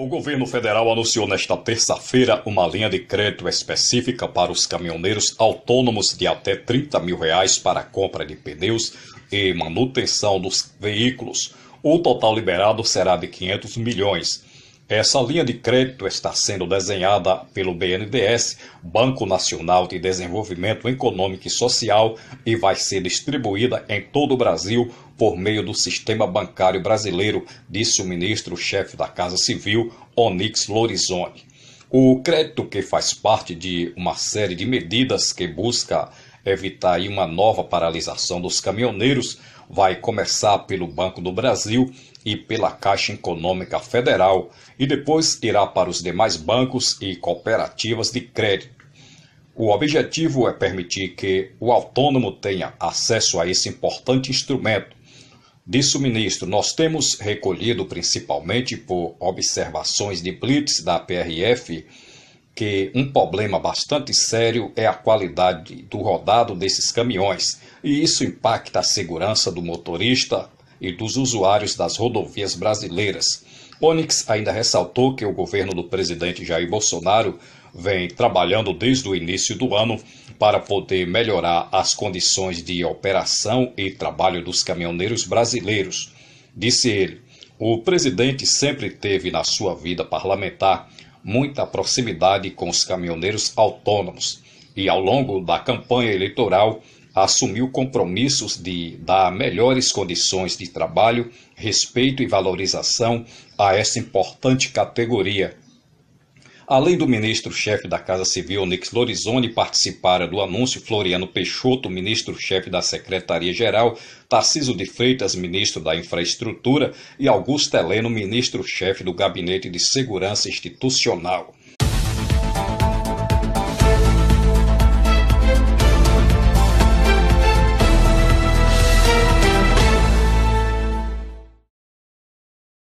O governo federal anunciou nesta terça-feira uma linha de crédito específica para os caminhoneiros autônomos de até 30 mil reais para compra de pneus e manutenção dos veículos. O total liberado será de 500 milhões. Essa linha de crédito está sendo desenhada pelo BNDES, Banco Nacional de Desenvolvimento Econômico e Social, e vai ser distribuída em todo o Brasil por meio do sistema bancário brasileiro, disse o ministro-chefe da Casa Civil, Onix Lorizone. O crédito, que faz parte de uma série de medidas que busca evitar aí uma nova paralisação dos caminhoneiros vai começar pelo Banco do Brasil e pela Caixa Econômica Federal e depois irá para os demais bancos e cooperativas de crédito. O objetivo é permitir que o autônomo tenha acesso a esse importante instrumento. o ministro, nós temos recolhido principalmente por observações de blitz da PRF que um problema bastante sério é a qualidade do rodado desses caminhões, e isso impacta a segurança do motorista e dos usuários das rodovias brasileiras. Onix ainda ressaltou que o governo do presidente Jair Bolsonaro vem trabalhando desde o início do ano para poder melhorar as condições de operação e trabalho dos caminhoneiros brasileiros. Disse ele: o presidente sempre teve na sua vida parlamentar muita proximidade com os caminhoneiros autônomos e, ao longo da campanha eleitoral, assumiu compromissos de dar melhores condições de trabalho, respeito e valorização a essa importante categoria Além do ministro-chefe da Casa Civil, Nix Lorizone participara do anúncio Floriano Peixoto, ministro-chefe da Secretaria-Geral, Tarciso de Freitas, ministro da Infraestrutura, e Augusto Heleno, ministro-chefe do Gabinete de Segurança Institucional.